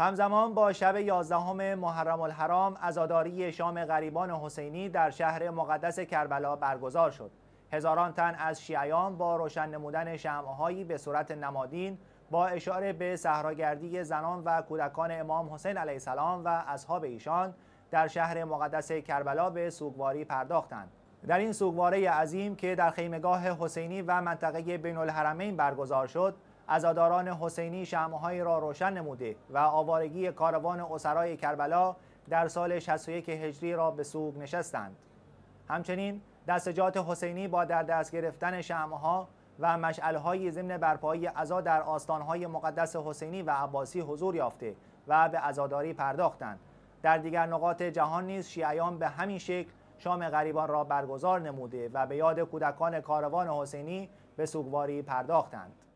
همزمان با شب 11 محرم الحرام ازاداری شام غریبان حسینی در شهر مقدس کربلا برگزار شد. هزاران تن از شیعیان با روشن نمودن شمعهایی به صورت نمادین با اشاره به صحراگردی زنان و کودکان امام حسین علیه السلام و اصحاب ایشان در شهر مقدس کربلا به سوگواری پرداختند. در این سوگواره عظیم که در خیمگاه حسینی و منطقه بین الحرمین برگزار شد عزاداران حسینی شمعهایی را روشن نموده و آوارگی کاروان اسرای کربلا در سال 61 هجری را به سوگ نشستند همچنین دستجات حسینی با در دست گرفتن شمعها و مشعلهای ضمن برپایی عزا در آستانهای مقدس حسینی و عباسی حضور یافته و به عزاداری پرداختند در دیگر نقاط جهان نیز شیعیان به همین شکل شام غریبان را برگزار نموده و به یاد کودکان کاروان حسینی به سوگواری پرداختند